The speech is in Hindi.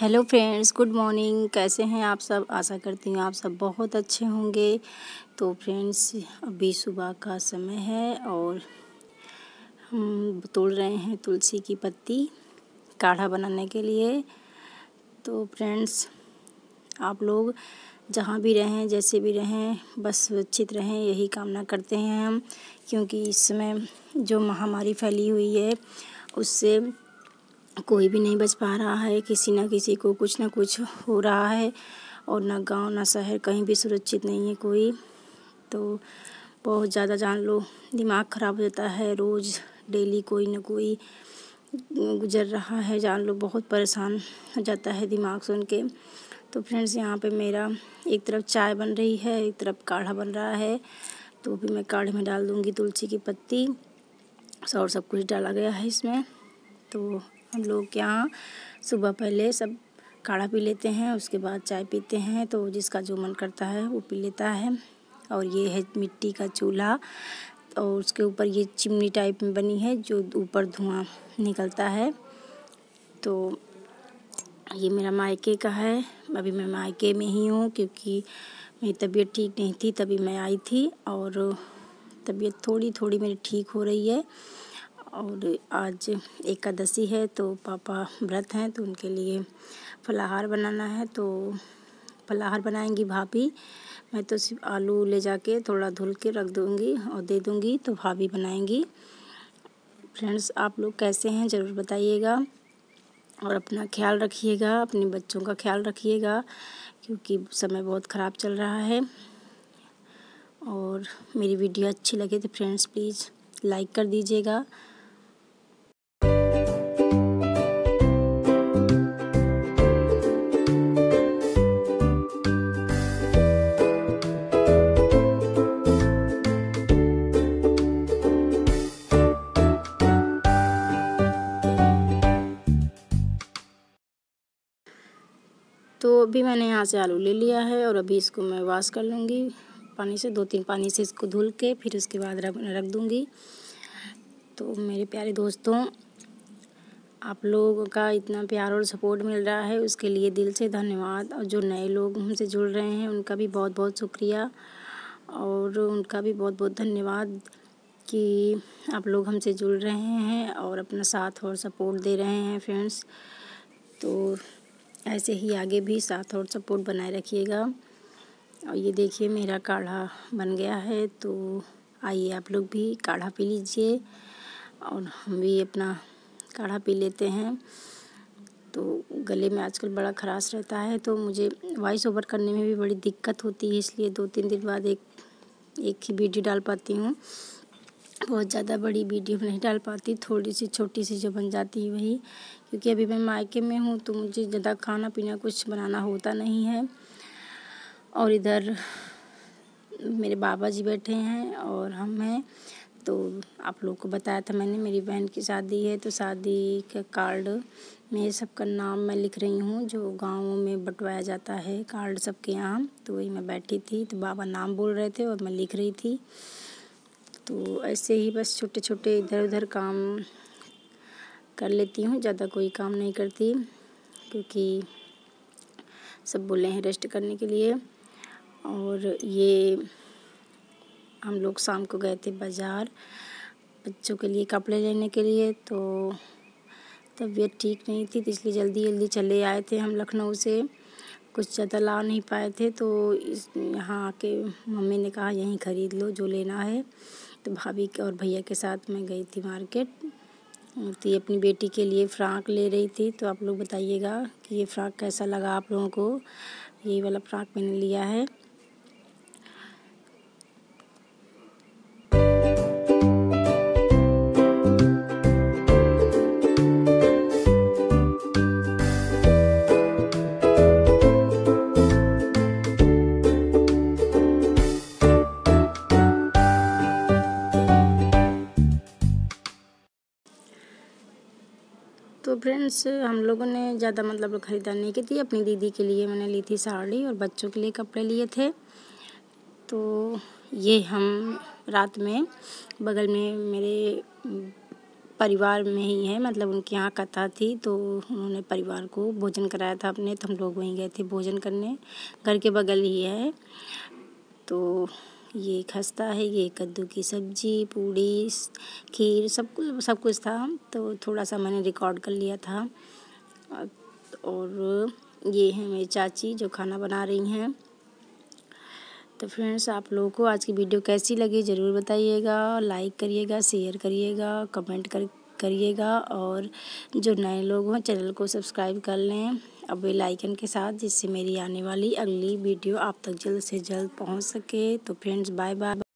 हेलो फ्रेंड्स गुड मॉर्निंग कैसे हैं आप सब आशा करती हूँ आप सब बहुत अच्छे होंगे तो फ्रेंड्स अभी सुबह का समय है और हम तोड़ रहे हैं तुलसी की पत्ती काढ़ा बनाने के लिए तो फ्रेंड्स आप लोग जहाँ भी रहें जैसे भी रहें बस सुरक्षित रहें यही कामना करते हैं हम क्योंकि इस समय जो महामारी फैली हुई है उससे कोई भी नहीं बच पा रहा है किसी ना किसी को कुछ ना कुछ हो रहा है और ना गाँव ना शहर कहीं भी सुरक्षित नहीं है कोई तो बहुत ज़्यादा जान लो दिमाग खराब हो जाता है रोज़ डेली कोई ना कोई गुजर रहा है जान लो बहुत परेशान हो जाता है दिमाग सुन के तो फ्रेंड्स यहाँ पे मेरा एक तरफ चाय बन रही है एक तरफ काढ़ा बन रहा है तो भी मैं काढ़े में डाल दूँगी तुलसी की पत्ती और सब कुछ डाला गया है इसमें तो हम लोग के यहाँ सुबह पहले सब काढ़ा पी लेते हैं उसके बाद चाय पीते हैं तो जिसका जो मन करता है वो पी लेता है और ये है मिट्टी का चूल्हा और उसके ऊपर ये चिमनी टाइप में बनी है जो ऊपर धुआं निकलता है तो ये मेरा मायके का है अभी मैं मायके में ही हूँ क्योंकि मेरी तबीयत ठीक नहीं थी तभी मैं आई थी और तबीयत थोड़ी थोड़ी मेरी ठीक हो रही है और आज एकादशी है तो पापा व्रत हैं तो उनके लिए फलाहार बनाना है तो फलाहार बनाएंगी भाभी मैं तो सिर्फ आलू ले जाके थोड़ा धुल के रख दूँगी और दे दूँगी तो भाभी बनाएंगी फ्रेंड्स आप लोग कैसे हैं ज़रूर बताइएगा और अपना ख्याल रखिएगा अपने बच्चों का ख्याल रखिएगा क्योंकि समय बहुत ख़राब चल रहा है और मेरी वीडियो अच्छी लगे तो फ्रेंड्स प्लीज़ लाइक कर दीजिएगा भी मैंने यहाँ से आलू ले लिया है और अभी इसको मैं वॉश कर लूँगी पानी से दो तीन पानी से इसको धुल के फिर उसके बाद रख रख दूँगी तो मेरे प्यारे दोस्तों आप लोगों का इतना प्यार और सपोर्ट मिल रहा है उसके लिए दिल से धन्यवाद और जो नए लोग हमसे जुड़ रहे हैं उनका भी बहुत बहुत शुक्रिया और उनका भी बहुत बहुत धन्यवाद कि आप लोग हमसे जुड़ रहे हैं और अपना साथ और सपोर्ट दे रहे हैं फ्रेंड्स तो ऐसे ही आगे भी साथ और सपोर्ट बनाए रखिएगा और ये देखिए मेरा काढ़ा बन गया है तो आइए आप लोग भी काढ़ा पी लीजिए और हम भी अपना काढ़ा पी लेते हैं तो गले में आजकल बड़ा खराश रहता है तो मुझे वॉइस ओवर करने में भी बड़ी दिक्कत होती है इसलिए दो तीन दिन बाद एक एक ही वीडियो डाल पाती हूँ बहुत ज़्यादा बड़ी वीडियो नहीं डाल पाती थोड़ी सी छोटी सी जो बन जाती है वही क्योंकि अभी मैं मायके में हूँ तो मुझे ज़्यादा खाना पीना कुछ बनाना होता नहीं है और इधर मेरे बाबा जी बैठे हैं और हम हैं तो आप लोग को बताया था मैंने मेरी बहन की शादी है तो शादी का कार्ड में सबका नाम मैं लिख रही हूँ जो गाँव में बंटवाया जाता है कार्ड सबके यहाँ तो वही मैं बैठी थी तो बाबा नाम बोल रहे थे और मैं लिख रही थी तो ऐसे ही बस छोटे छोटे इधर उधर काम कर लेती हूँ ज़्यादा कोई काम नहीं करती क्योंकि सब बोले हैं रेस्ट करने के लिए और ये हम लोग शाम को गए थे बाज़ार बच्चों के लिए कपड़े लेने के लिए तो तबीयत ठीक नहीं थी तो इसलिए जल्दी जल्दी चले आए थे हम लखनऊ से कुछ ज़्यादा ला नहीं पाए थे तो इस यहाँ आके मम्मी ने कहा यहीं ख़रीद लो जो लेना है तो भाभी और भैया के साथ मैं गई थी मार्केट तो ये अपनी बेटी के लिए फ़्राक ले रही थी तो आप लोग बताइएगा कि ये फ़्राक कैसा लगा आप लोगों को ये वाला फ़्राक मैंने लिया है फ्रेंड्स हम लोगों ने ज़्यादा मतलब नहीं की थी अपनी दीदी के लिए मैंने ली थी साड़ी और बच्चों के लिए कपड़े लिए थे तो ये हम रात में बगल में मेरे परिवार में ही है मतलब उनके यहाँ कथा थी तो उन्होंने परिवार को भोजन कराया था अपने तो हम लोग वहीं गए थे भोजन करने घर के बगल ही है तो ये खस्ता है ये कद्दू की सब्ज़ी पूड़ी खीर सब कुछ सब कुछ था तो थोड़ा सा मैंने रिकॉर्ड कर लिया था और ये हैं मेरी चाची जो खाना बना रही हैं तो फ्रेंड्स आप लोगों को आज की वीडियो कैसी लगी ज़रूर बताइएगा लाइक करिएगा शेयर करिएगा कमेंट कर करिएगा और जो नए लोग हों चैनल को सब्सक्राइब कर लें अब बेल आइकन के साथ जिससे मेरी आने वाली अगली वीडियो आप तक जल्द से जल्द पहुंच सके तो फ्रेंड्स बाय बाय